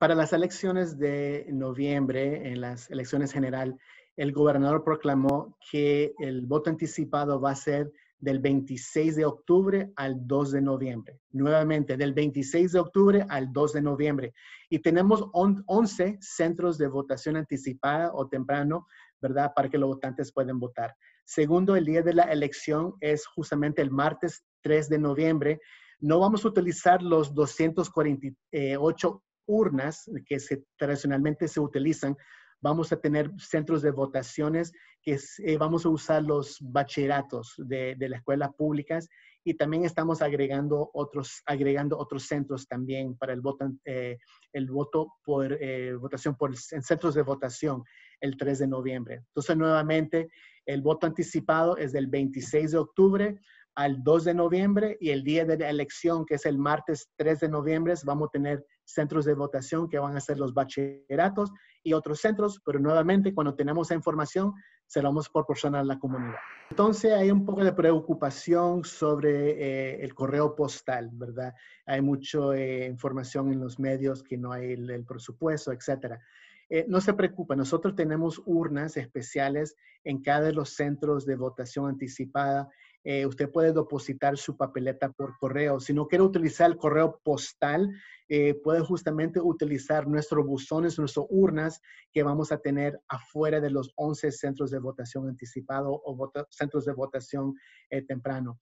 Para las elecciones de noviembre, en las elecciones general, el gobernador proclamó que el voto anticipado va a ser del 26 de octubre al 2 de noviembre. Nuevamente, del 26 de octubre al 2 de noviembre. Y tenemos 11 centros de votación anticipada o temprano, ¿verdad? Para que los votantes puedan votar. Segundo, el día de la elección es justamente el martes 3 de noviembre. No vamos a utilizar los 248 urnas que se, tradicionalmente se utilizan. Vamos a tener centros de votaciones que eh, vamos a usar los bachilleratos de, de las escuelas públicas y también estamos agregando otros, agregando otros centros también para el voto, eh, el voto por eh, votación por en centros de votación el 3 de noviembre. Entonces, nuevamente, el voto anticipado es del 26 de octubre al 2 de noviembre y el día de la elección, que es el martes 3 de noviembre, vamos a tener centros de votación que van a ser los bachilleratos y otros centros, pero nuevamente cuando tenemos esa información se la vamos a proporcionar a la comunidad. Entonces hay un poco de preocupación sobre eh, el correo postal, ¿verdad? Hay mucha eh, información en los medios que no hay el, presupuesto, etcétera. Eh, no se preocupa, nosotros tenemos urnas especiales en cada de los centros de votación anticipada eh, usted puede depositar su papeleta por correo. Si no quiere utilizar el correo postal, eh, puede justamente utilizar nuestros buzones, nuestras urnas que vamos a tener afuera de los 11 centros de votación anticipado o centros de votación eh, temprano.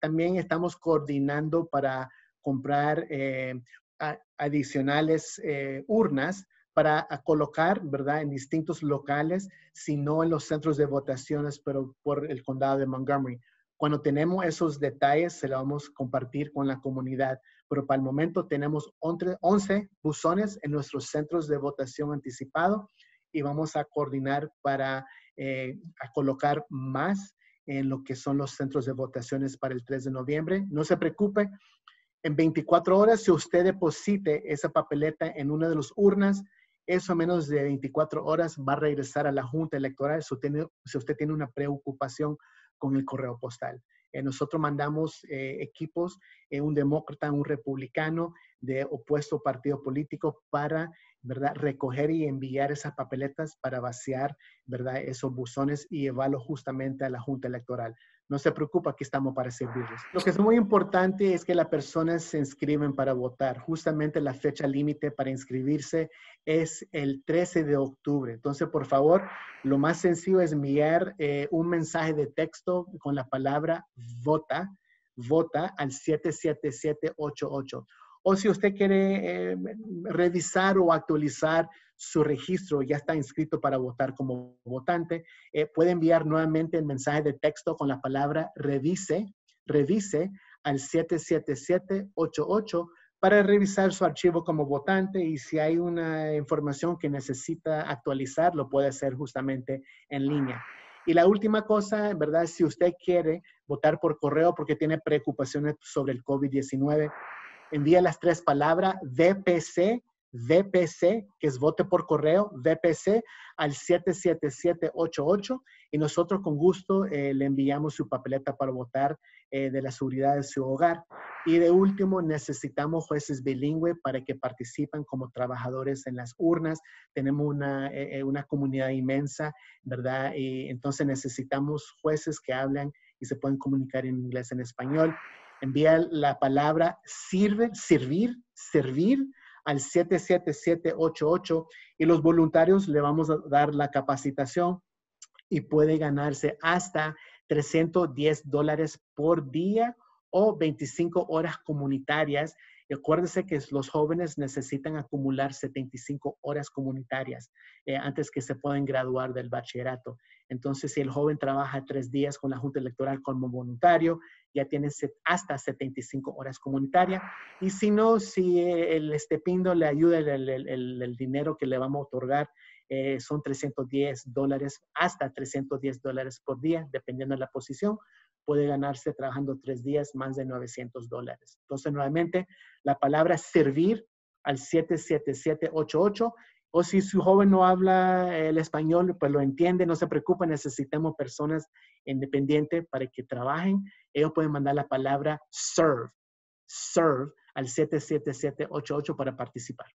también estamos coordinando para comprar adicionales urnas para colocar, ¿verdad?, en distintos locales, sino en los centros de votaciones, pero por el condado de Montgomery. Cuando tenemos esos detalles, se los vamos a compartir con la comunidad. Pero para el momento tenemos 11 buzones en nuestros centros de votación anticipado y vamos a coordinar para eh, a colocar más en lo que son los centros de votaciones para el 3 de noviembre. No se preocupe, en 24 horas, si usted deposite esa papeleta en una de las urnas, eso a menos de 24 horas va a regresar a la Junta Electoral. Si si usted tiene una preocupación con el correo postal. Eh, nosotros mandamos eh, equipos, eh, un demócrata, un republicano de opuesto partido político, para ¿verdad? Recoger y enviar esas papeletas para vaciar, ¿verdad? Esos buzones y llevarlos justamente a la Junta Electoral. No se preocupa, aquí estamos para servirles. Lo que es muy importante es que las personas se inscriben para votar. Justamente la fecha límite para inscribirse es el 13 de octubre. Entonces, por favor, lo más sencillo es enviar eh, un mensaje de texto con la palabra vota, vota al 77788 o si usted quiere eh, revisar o actualizar su registro, ya está inscrito para votar como votante, eh, puede enviar nuevamente el mensaje de texto con la palabra revise, revise al 77788 para revisar su archivo como votante y si hay una información que necesita actualizar, lo puede hacer justamente en línea. Y la última cosa, en verdad, si usted quiere votar por correo porque tiene preocupaciones sobre el COVID-19, envía las tres palabras DPC, DPC, que es vote por correo, DPC al 77788 y nosotros con gusto eh, le enviamos su papeleta para votar eh, de la seguridad de su hogar. Y de último, necesitamos jueces bilingües para que participen como trabajadores en las urnas. Tenemos una, eh, una comunidad inmensa, ¿verdad? Y entonces necesitamos jueces que hablan y se pueden comunicar en inglés, en español. Envía la palabra sirve, servir, servir al 77788 y los voluntarios le vamos a dar la capacitación y puede ganarse hasta 310 dólares por día o 25 horas comunitarias y acuérdense que los jóvenes necesitan acumular 75 horas comunitarias eh, antes que se puedan graduar del bachillerato. Entonces, si el joven trabaja tres días con la Junta Electoral como voluntario, ya tiene hasta 75 horas comunitarias. Y si no, si eh, el estepindo le ayuda el, dinero que le vamos a otorgar, eh, son 310 dólares, hasta 310 dólares por día, dependiendo de la posición, puede ganarse trabajando tres días más de 900 dólares. Entonces, nuevamente, la palabra servir al 77788 o si su joven no habla eh, el español, pues lo entiende, no se preocupe, necesitamos personas independientes para que trabajen. Ellos pueden mandar la palabra serve, serve al 77788 para participar.